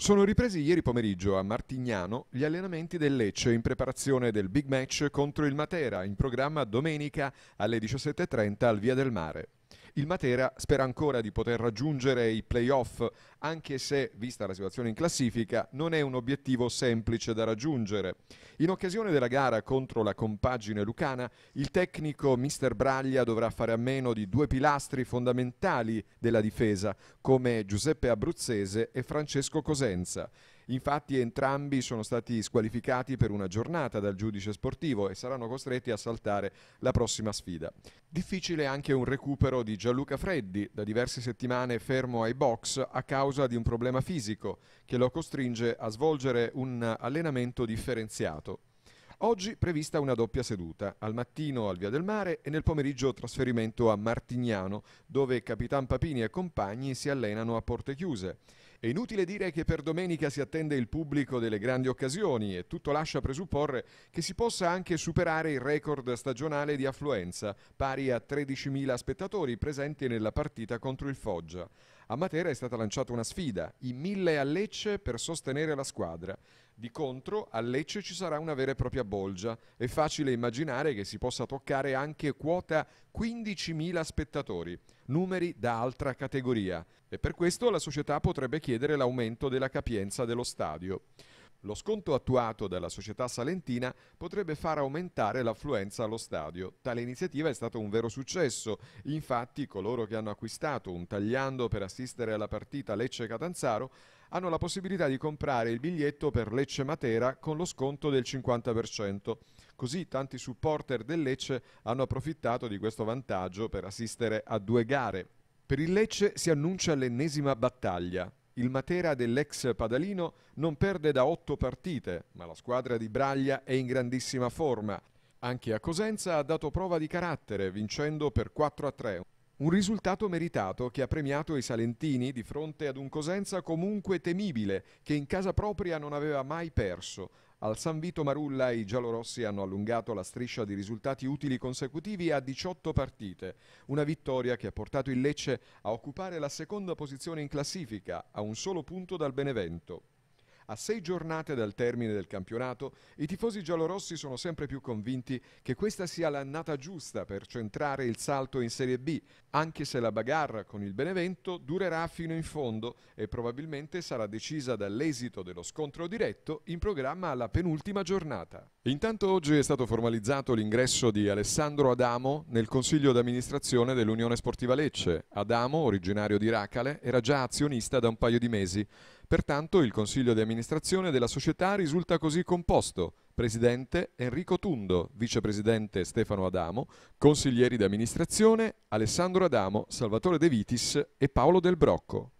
Sono ripresi ieri pomeriggio a Martignano gli allenamenti del Lecce in preparazione del big match contro il Matera in programma domenica alle 17.30 al Via del Mare. Il Matera spera ancora di poter raggiungere i playoff, anche se, vista la situazione in classifica, non è un obiettivo semplice da raggiungere. In occasione della gara contro la compagine lucana, il tecnico Mister Braglia dovrà fare a meno di due pilastri fondamentali della difesa, come Giuseppe Abruzzese e Francesco Cosenza. Infatti entrambi sono stati squalificati per una giornata dal giudice sportivo e saranno costretti a saltare la prossima sfida. Difficile anche un recupero di Gianni Gianluca Freddi, da diverse settimane fermo ai box a causa di un problema fisico che lo costringe a svolgere un allenamento differenziato. Oggi prevista una doppia seduta, al mattino al Via del Mare e nel pomeriggio trasferimento a Martignano, dove Capitan Papini e compagni si allenano a porte chiuse. È inutile dire che per domenica si attende il pubblico delle grandi occasioni e tutto lascia presupporre che si possa anche superare il record stagionale di affluenza, pari a 13.000 spettatori presenti nella partita contro il Foggia. A Matera è stata lanciata una sfida, i mille a Lecce per sostenere la squadra. Di contro, a Lecce ci sarà una vera e propria bolgia. È facile immaginare che si possa toccare anche quota 15.000 spettatori, numeri da altra categoria. E per questo la società potrebbe chiedere l'aumento della capienza dello stadio. Lo sconto attuato dalla società salentina potrebbe far aumentare l'affluenza allo stadio. Tale iniziativa è stato un vero successo. Infatti, coloro che hanno acquistato un tagliando per assistere alla partita Lecce-Catanzaro hanno la possibilità di comprare il biglietto per Lecce-Matera con lo sconto del 50%. Così tanti supporter del Lecce hanno approfittato di questo vantaggio per assistere a due gare. Per il Lecce si annuncia l'ennesima battaglia il Matera dell'ex Padalino non perde da otto partite, ma la squadra di Braglia è in grandissima forma. Anche a Cosenza ha dato prova di carattere, vincendo per 4 a 3. Un risultato meritato che ha premiato i Salentini di fronte ad un Cosenza comunque temibile, che in casa propria non aveva mai perso, al San Vito Marulla i giallorossi hanno allungato la striscia di risultati utili consecutivi a 18 partite, una vittoria che ha portato il Lecce a occupare la seconda posizione in classifica, a un solo punto dal Benevento. A sei giornate dal termine del campionato, i tifosi giallorossi sono sempre più convinti che questa sia l'annata giusta per centrare il salto in Serie B, anche se la bagarra con il Benevento durerà fino in fondo e probabilmente sarà decisa dall'esito dello scontro diretto in programma alla penultima giornata. Intanto oggi è stato formalizzato l'ingresso di Alessandro Adamo nel Consiglio d'amministrazione dell'Unione Sportiva Lecce. Adamo, originario di Racale, era già azionista da un paio di mesi. Pertanto il Consiglio di amministrazione della società risulta così composto. Presidente Enrico Tundo, vicepresidente Stefano Adamo, consiglieri di amministrazione Alessandro Adamo, Salvatore De Vitis e Paolo Del Brocco.